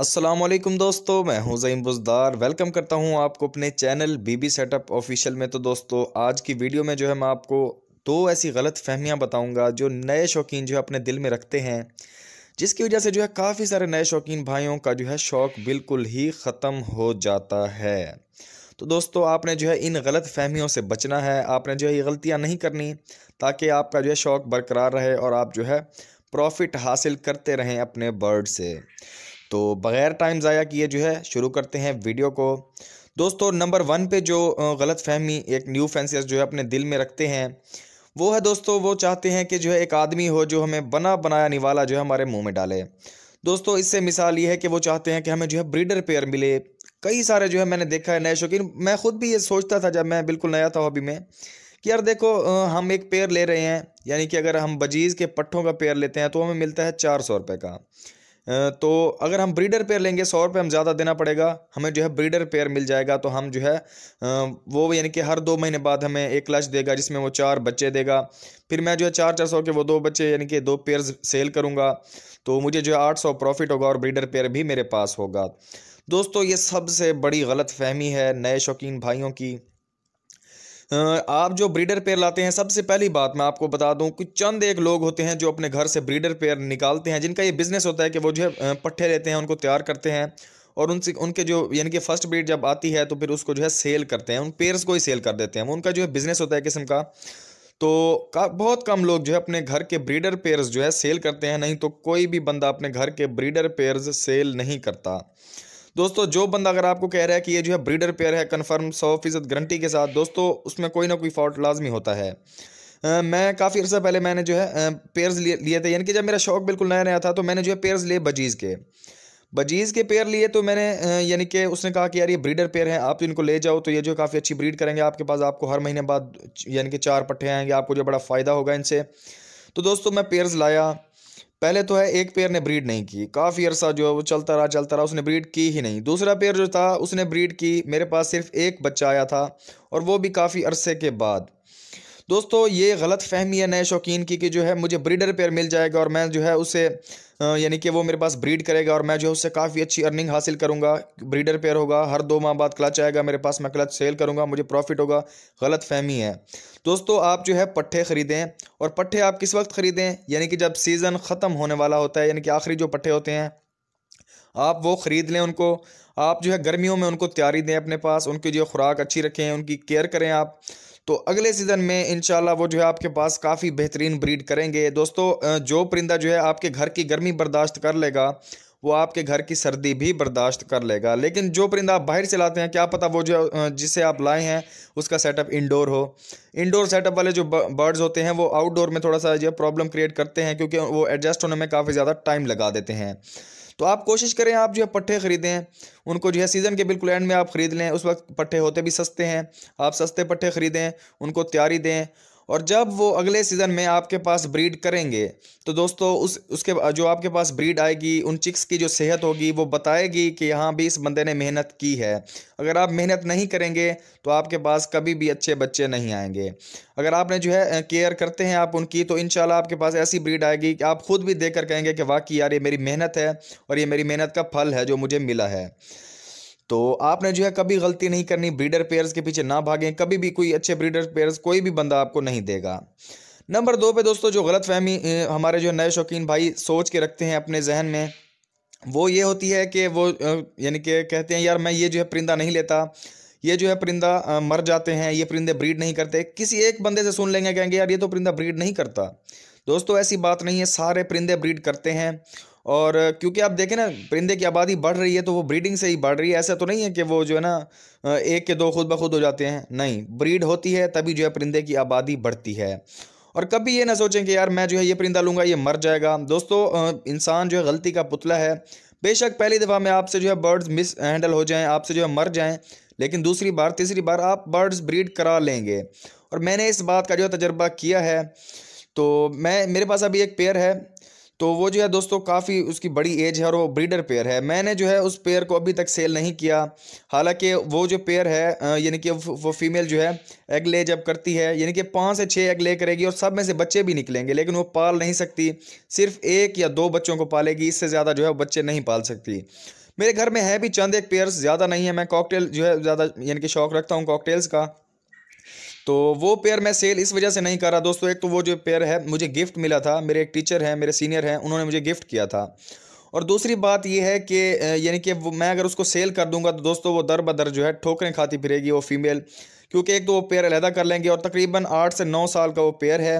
असलम दोस्तों मैं हूं जईम बुजदार वेलकम करता हूं आपको अपने चैनल बीबी सेटअप ऑफिशियल में तो दोस्तों आज की वीडियो में जो है मैं आपको दो ऐसी गलत फहमियाँ बताऊँगा जो नए शौकीन जो है अपने दिल में रखते हैं जिसकी वजह से जो है काफ़ी सारे नए शौकीन भाइयों का जो है शौक़ बिल्कुल ही ख़त्म हो जाता है तो दोस्तों आपने जो है इन गलत फहमियों से बचना है आपने जो है ये गलतियाँ नहीं करनी ताकि आपका जो है शौक़ बरकरार रहे और आप जो है प्रॉफिट हासिल करते रहें अपने बर्ड से तो बग़ैर टाइम ज़ाया किए जो है शुरू करते हैं वीडियो को दोस्तों नंबर वन पे जो गलत फहमी एक न्यू फैंसियस जो है अपने दिल में रखते हैं वो है दोस्तों वो चाहते हैं कि जो है एक आदमी हो जो हमें बना बनाया निवाला जो है हमारे मुंह में डाले दोस्तों इससे मिसाल ये है कि वो चाहते हैं कि हमें जो है ब्रीडर पेयर मिले कई सारे जो है मैंने देखा है नए शौकीन मैं ख़ुद भी ये सोचता था जब मैं बिल्कुल नया था हॉबी में कि यार देखो हम एक पेयर ले रहे हैं यानी कि अगर हम बजीज़ के पट्ठों का पेयर लेते हैं तो हमें मिलता है चार सौ रुपये का तो अगर हम ब्रीडर पेयर लेंगे सौ रुपये हम ज़्यादा देना पड़ेगा हमें जो है ब्रीडर पेयर मिल जाएगा तो हम जो है वो यानी कि हर दो महीने बाद हमें एक क्लच देगा जिसमें वो चार बच्चे देगा फिर मैं जो है चार चार सौ के वो दो बच्चे यानी कि दो पेयर सेल करूँगा तो मुझे जो है आठ सौ प्रॉफिट होगा और ब्रीडर पेयर भी मेरे पास होगा दोस्तों ये सबसे बड़ी गलत फहमी है नए शौकीन भाइयों की आप जो ब्रीडर पेयर लाते हैं सबसे पहली बात मैं आपको बता दूं कि चंद एक लोग होते हैं जो अपने घर से ब्रीडर पेयर निकालते हैं जिनका ये बिज़नेस होता है कि वो जो है पट्ठे लेते हैं उनको तैयार करते हैं और उनसे उनके जो यानी कि फर्स्ट ब्रीड जब आती है तो फिर उसको जो है सेल करते हैं उन पेयर्स को ही सेल कर देते हैं उनका जो है बिज़नेस होता है किस्म का तो का, बहुत कम लोग जो है अपने घर के ब्रीडर पेयर्स जो है सेल करते हैं नहीं तो कोई भी बंदा अपने घर के ब्रीडर पेयर्स सेल नहीं करता दोस्तों जो बंदा अगर आपको कह रहा है कि ये जो है ब्रीडर पेयर है कन्फर्म सौ फीसद गारंटी के साथ दोस्तों उसमें कोई ना कोई फॉल्ट लाजमी होता है आ, मैं काफ़ी अर्सा पहले मैंने जो है पेयर्स लिए लिए थे यानी कि जब मेरा शौक बिल्कुल नया नया था तो मैंने जो है पेयर्स लिए बजीज़ के बजीज़ के पेयर लिए तो मैंने यानी कि उसने कहा कि यार ये ब्रीडर पेयर हैं आप तो इनको ले जाओ तो ये जो काफ़ी अच्छी ब्रीड करेंगे आपके पास आपको हर महीने बाद यानी कि चार पट्टे आएंगे आपको जो बड़ा फ़ायदा होगा इनसे तो दोस्तों मैं पेयर्स लाया पहले तो है एक पेयर ने ब्रीड नहीं की काफ़ी अरसा जो है वो चलता रहा चलता रहा उसने ब्रीड की ही नहीं दूसरा पेयर जो था उसने ब्रीड की मेरे पास सिर्फ एक बच्चा आया था और वो भी काफ़ी अरसे के बाद दोस्तों ये गलत फहमी है नए शौकीन की कि जो है मुझे ब्रीडर पेयर मिल जाएगा और मैं जो है उसे यानी कि वो मेरे पास ब्रीड करेगा और मैं जो है उससे काफ़ी अच्छी अर्निंग हासिल करूँगा ब्रीडर पेयर होगा हर दो माह बाद क्लच आएगा मेरे पास मैं क्लच सेल करूँगा मुझे प्रॉफिट होगा गलत फहमी है दोस्तों आप जो है पट्ठे ख़रीदें और पट्ठे आप किस वक्त ख़रीदें यानी कि जब सीज़न ख़त्म होने वाला होता है यानी कि आखिरी जो पट्ठे होते हैं आप वो ख़रीद लें उनको आप जो है गर्मियों में उनको तैयारी दें अपने पास उनकी जो खुराक अच्छी रखें उनकी केयर करें आप तो अगले सीज़न में इन वो जो है आपके पास काफ़ी बेहतरीन ब्रीड करेंगे दोस्तों जो परिंदा जो है आपके घर की गर्मी बर्दाश्त कर लेगा वो आपके घर की सर्दी भी बर्दाश्त कर लेगा लेकिन जो परिंदा आप बाहर से लाते हैं क्या पता वो जो जिसे आप लाए हैं उसका सेटअप इंडोर हो इंडोर सेटअप वाले जो बर्ड्स होते हैं वो आउटडोर में थोड़ा सा जो प्रॉब्लम क्रिएट करते हैं क्योंकि वो एडजस्ट होने में काफ़ी ज़्यादा टाइम लगा देते हैं तो आप कोशिश करें आप जो है पट्टे ख़रीदें उनको जो है सीज़न के बिल्कुल एंड में आप ख़रीद लें उस वक्त पट्टे होते भी सस्ते हैं आप सस्ते पट्टे ख़रीदें उनको तैयारी दें और जब वो अगले सीज़न में आपके पास ब्रीड करेंगे तो दोस्तों उस उसके जो आपके पास ब्रीड आएगी उन चिक्स की जो सेहत होगी वो बताएगी कि यहाँ भी इस बंदे ने मेहनत की है अगर आप मेहनत नहीं करेंगे तो आपके पास कभी भी अच्छे बच्चे नहीं आएंगे अगर आपने जो है केयर करते हैं आप उनकी तो इन आपके पास ऐसी ब्रीड आएगी कि आप खुद भी देख कर कहेंगे कि वाकई यार ये मेरी मेहनत है और ये मेरी मेहनत का फल है जो मुझे मिला है तो आपने जो है कभी गलती नहीं करनी ब्रीडर पेयर्स के पीछे ना भागें कभी भी कोई अच्छे ब्रीडर पेयर्स कोई भी बंदा आपको नहीं देगा नंबर दो पे दोस्तों जो गलत फहमी हमारे जो नए शौकीन भाई सोच के रखते हैं अपने जहन में वो ये होती है कि वो यानी कि कहते हैं यार मैं ये जो है परिंदा नहीं लेता ये जो है परिंदा मर जाते हैं ये परिंदे ब्रीड नहीं करते किसी एक बंदे से सुन लेंगे कहेंगे यार ये तो परिंदा ब्रीड नहीं करता दोस्तों ऐसी बात नहीं है सारे परिंदे ब्रीड करते हैं और क्योंकि आप देखें ना परिंदे की आबादी बढ़ रही है तो वो ब्रीडिंग से ही बढ़ रही है ऐसा तो नहीं है कि वो जो है ना एक के दो खुद ब खुद हो जाते हैं नहीं ब्रीड होती है तभी जो है परिंदे की आबादी बढ़ती है और कभी ये ना सोचें कि यार मैं जो है ये परिंदा लूँगा ये मर जाएगा दोस्तों इंसान जो है गलती का पुतला है बेशक पहली दफ़ा में आपसे जो है बर्ड्स मिस हैंडल हो जाएँ आपसे जो है मर जाएँ लेकिन दूसरी बार तीसरी बार आप बर्ड्स ब्रीड करा लेंगे और मैंने इस बात का जो तजर्बा किया है तो मैं मेरे पास अभी एक पेयर है तो वो जो है दोस्तों काफ़ी उसकी बड़ी एज है और वो ब्रीडर पेयर है मैंने जो है उस पेयर को अभी तक सेल नहीं किया हालांकि वो जो पेयर है यानी कि वो फीमेल जो है एग ले जब करती है यानी कि पाँच से छः एग ले करेगी और सब में से बच्चे भी निकलेंगे लेकिन वो पाल नहीं सकती सिर्फ एक या दो बच्चों को पालेगी इससे ज़्यादा जो है वो बच्चे नहीं पाल सकती मेरे घर में है भी चंद एक पेयर्स ज़्यादा नहीं है मैं कॉकटेल जो है ज़्यादा यानी कि शौक रखता हूँ कॉकटेल्स का तो वो पेयर मैं सेल इस वजह से नहीं कर रहा दोस्तों एक तो वो जो पेयर है मुझे गिफ्ट मिला था मेरे एक टीचर हैं मेरे सीनियर हैं उन्होंने मुझे गिफ्ट किया था और दूसरी बात यह है कि यानी कि मैं अगर उसको सेल कर दूंगा तो दोस्तों वो दर बदर जो है ठोकरें खाती फिरेगी वो फीमेल क्योंकि एक तो वो पेयर अलहदा कर लेंगे और तकरीबन आठ से नौ साल का वो पेयर है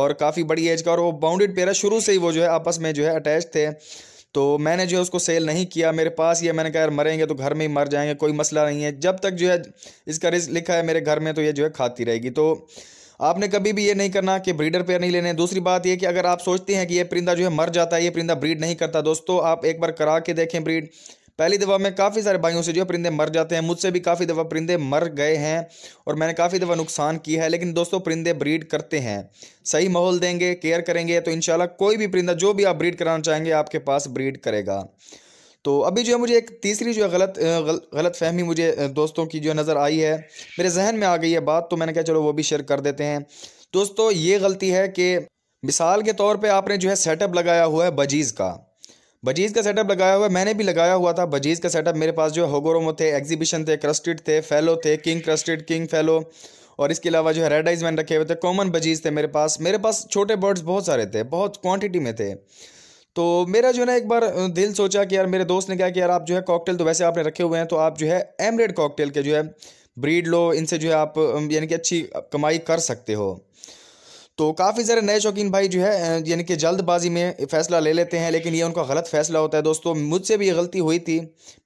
और काफ़ी बड़ी एज का और वो बाउंडेड पेयर है शुरू से ही वो जो है आपस में जो है अटैच थे तो मैंने जो है उसको सेल नहीं किया मेरे पास ये मैंने कहा यार मरेंगे तो घर में ही मर जाएंगे कोई मसला नहीं है जब तक जो है इसका रिस्क लिखा है मेरे घर में तो ये जो है खाती रहेगी तो आपने कभी भी ये नहीं करना कि ब्रीडर पेयर नहीं लेने दूसरी बात ये कि अगर आप सोचते हैं कि ये परिंदा जो है मर जाता है ये परिंदा ब्रीड नहीं करता दोस्तों आप एक बार करा के देखें ब्रीड पहली दफ़ा में काफ़ी सारे भाइयों से जो परिंदे मर जाते हैं मुझसे भी काफ़ी दफ़ा परिंदे मर गए हैं और मैंने काफ़ी दफ़ा नुकसान किया है लेकिन दोस्तों परिंदे ब्रीड करते हैं सही माहौल देंगे केयर करेंगे तो इन कोई भी परिंदा जो भी आप ब्रीड कराना चाहेंगे आपके पास ब्रीड करेगा तो अभी जो है मुझे एक तीसरी जो है गलत गलत फहमी मुझे दोस्तों की जो नज़र आई है मेरे जहन में आ गई है बात तो मैंने कहा चलो वो भी शेयर कर देते हैं दोस्तों ये गलती है कि मिसाल के तौर पे आपने जो है सेटअप लगाया हुआ है बजीज़ का बजीज़ का सेटअप लगाया हुआ मैंने भी लगाया हुआ था बजीज़ का सेटअप मेरे पास जो है होगोरोमो थे एग्जीबिशन थे क्रस्टेड थे फेलो थे किंग क्रस्टेड किंग फेलो और इसके अलावा जो है रेड आइजमैन रखे हुए थे कॉमन बजीज थे मेरे पास मेरे पास छोटे बर्ड्स बहुत सारे थे बहुत क्वांटिटी में थे तो मेरा जो है ना एक बार दिल सोचा कि यार मेरे दोस्त ने कहा कि यार आप जो है कॉकटेल तो वैसे आपने रखे हुए हैं तो आप जो है एमरेड कॉकटेल के जो है ब्रीड लो इनसे जो है आप यानी कि अच्छी कमाई कर सकते हो तो काफ़ी सारे नए शौकीन भाई जो है यानी कि जल्दबाजी में फ़ैसला ले लेते हैं लेकिन ये उनका गलत फ़ैसला होता है दोस्तों मुझसे भी ये गलती हुई थी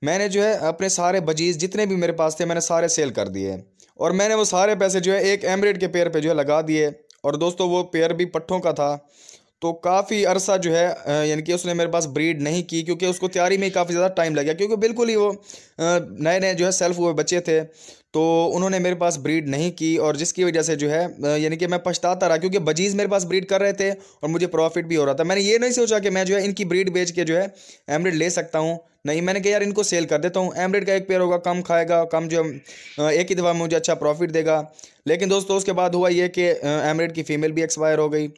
मैंने जो है अपने सारे बजीज़ जितने भी मेरे पास थे मैंने सारे सेल कर दिए और मैंने वो सारे पैसे जो है एक एमरेड के पेयर पे जो है लगा दिए और दोस्तों वो पेयर भी पट्ठों का था तो काफ़ी अरसा जो है यानी कि उसने मेरे पास ब्रीड नहीं की क्योंकि उसको तैयारी में काफ़ी ज़्यादा टाइम लग गया क्योंकि बिल्कुल ही वो नए नए जो है सेल्फ हुए बच्चे थे तो उन्होंने मेरे पास ब्रीड नहीं की और जिसकी वजह से जो है यानी कि मैं पछताता रहा क्योंकि बजीज़ मेरे पास ब्रीड कर रहे थे और मुझे प्रॉफिट भी हो रहा था मैंने ये नहीं सोचा कि मैं जो है इनकी ब्रीड बेच के जो है एमरेड ले सकता हूँ नहीं मैंने कहा यार इनको सेल कर देता हूँ एमरेड का एक पेयर होगा कम खाएगा कम जो एक ही दफ़ा मुझे अच्छा प्रॉफिट देगा लेकिन दोस्तों उसके बाद हुआ ये कि एमरेड की फ़ीमेल भी एक्सपायर हो गई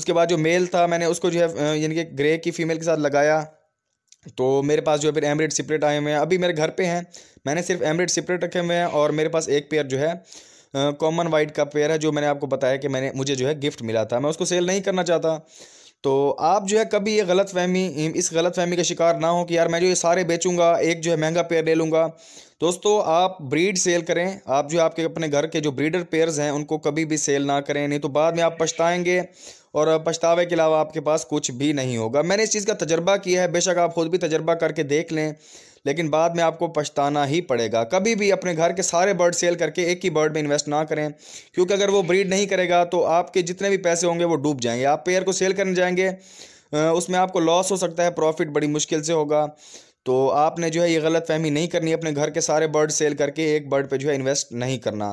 उसके बाद जो मेल था मैंने उसको जो है यानी कि ग्रे की फ़ीमेल के साथ लगाया तो मेरे पास जो है फिर एमरेड सिपरेट आए हुए हैं अभी मेरे घर पे हैं मैंने सिर्फ एमरेड सिपरेट रखे हुए हैं और मेरे पास एक पेयर जो है कॉमन वाइट का पेयर है जो मैंने आपको बताया कि मैंने मुझे जो है गिफ्ट मिला था मैं उसको सेल नहीं करना चाहता तो आप जो है कभी ये गलत फहमी इस गलत फहमी का शिकार ना हो कि यार मैं जो ये सारे बेचूंगा एक जो है महंगा पेयर ले लूँगा दोस्तों आप ब्रीड सेल करें आप जो आपके अपने घर के जो ब्रीडर पेयर्स हैं उनको कभी भी सेल ना करें नहीं तो बाद में आप पछताएंगे और पछतावे के अलावा आपके पास कुछ भी नहीं होगा मैंने इस चीज़ का तजर्बा किया है बेशक आप खुद भी तजर्बा करके देख लें लेकिन बाद में आपको पछताना ही पड़ेगा कभी भी अपने घर के सारे बर्ड सेल करके एक ही बर्ड में इन्वेस्ट ना करें क्योंकि अगर वो ब्रीड नहीं करेगा तो आपके जितने भी पैसे होंगे वो डूब जाएंगे आप पेयर को सेल करने जाएंगे उसमें आपको लॉस हो सकता है प्रॉफिट बड़ी मुश्किल से होगा तो आपने जो है ये गलत फहमी नहीं करनी अपने घर के सारे बर्ड सेल करके एक बर्ड पे जो है इन्वेस्ट नहीं करना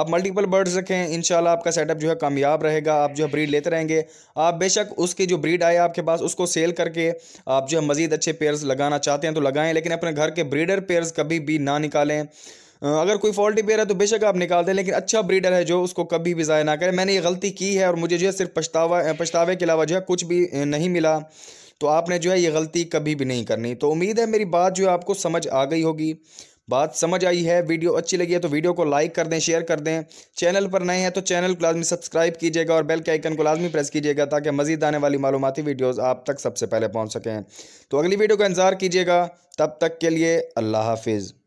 आप मल्टीपल बर्ड्स रखें इन आपका सेटअप जो है कामयाब रहेगा आप जो है ब्रीड लेते रहेंगे आप बेशक उसकी जो ब्रीड आए आपके पास उसको सेल करके आप जो है मज़ीद अच्छे पेयर्स लगाना चाहते हैं तो लगाएं लेकिन अपने घर के ब्रीडर पेयर्स कभी भी ना निकालें अगर कोई फॉल्टी पेयर है तो बेशक आप निकाल दें लेकिन अच्छा ब्रीडर है जो उसको कभी भी ज़ाया ना करें मैंने ये गलती की है और मुझे जो है सिर्फ पछतावा पछतावे के अलावा जो है कुछ भी नहीं मिला तो आपने जो है ये गलती कभी भी नहीं करनी तो उम्मीद है मेरी बात जो है आपको समझ आ गई होगी बात समझ आई है वीडियो अच्छी लगी है तो वीडियो को लाइक कर दें शेयर कर दें चैनल पर नए हैं तो चैनल को लाजमी सब्सक्राइब कीजिएगा और बेल के आइकन को लाजमी प्रेस कीजिएगा ताकि मजीद आने वाली मालूमती वीडियोज़ आप तक सबसे पहले पहुँच सकें तो अगली वीडियो का इंतज़ार कीजिएगा तब तक के लिए अल्लाह हाफिज़